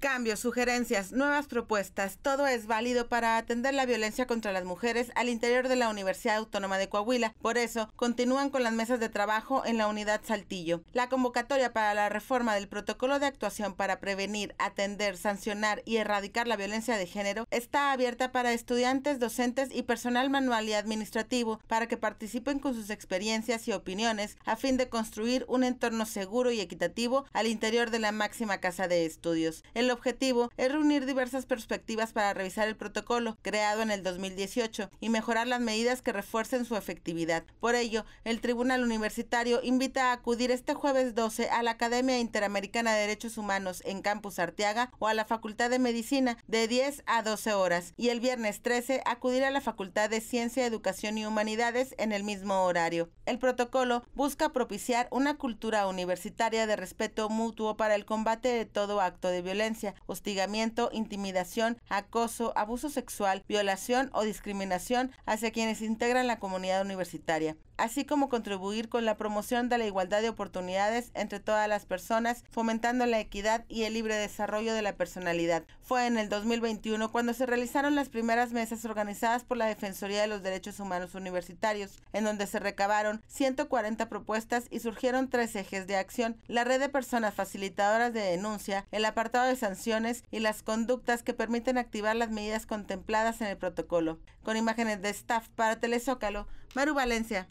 Cambios, sugerencias, nuevas propuestas, todo es válido para atender la violencia contra las mujeres al interior de la Universidad Autónoma de Coahuila. Por eso, continúan con las mesas de trabajo en la unidad Saltillo. La convocatoria para la reforma del protocolo de actuación para prevenir, atender, sancionar y erradicar la violencia de género está abierta para estudiantes, docentes y personal manual y administrativo para que participen con sus experiencias y opiniones a fin de construir un entorno seguro y equitativo al interior de la máxima casa de estudios objetivo es reunir diversas perspectivas para revisar el protocolo, creado en el 2018, y mejorar las medidas que refuercen su efectividad. Por ello, el Tribunal Universitario invita a acudir este jueves 12 a la Academia Interamericana de Derechos Humanos en Campus Arteaga o a la Facultad de Medicina de 10 a 12 horas, y el viernes 13 acudir a la Facultad de Ciencia, Educación y Humanidades en el mismo horario. El protocolo busca propiciar una cultura universitaria de respeto mutuo para el combate de todo acto de violencia hostigamiento, intimidación, acoso, abuso sexual, violación o discriminación hacia quienes integran la comunidad universitaria, así como contribuir con la promoción de la igualdad de oportunidades entre todas las personas, fomentando la equidad y el libre desarrollo de la personalidad. Fue en el 2021 cuando se realizaron las primeras mesas organizadas por la Defensoría de los Derechos Humanos Universitarios, en donde se recabaron 140 propuestas y surgieron tres ejes de acción, la red de personas facilitadoras de denuncia, el apartado de y las conductas que permiten activar las medidas contempladas en el protocolo. Con imágenes de staff para Telezócalo, Maru Valencia.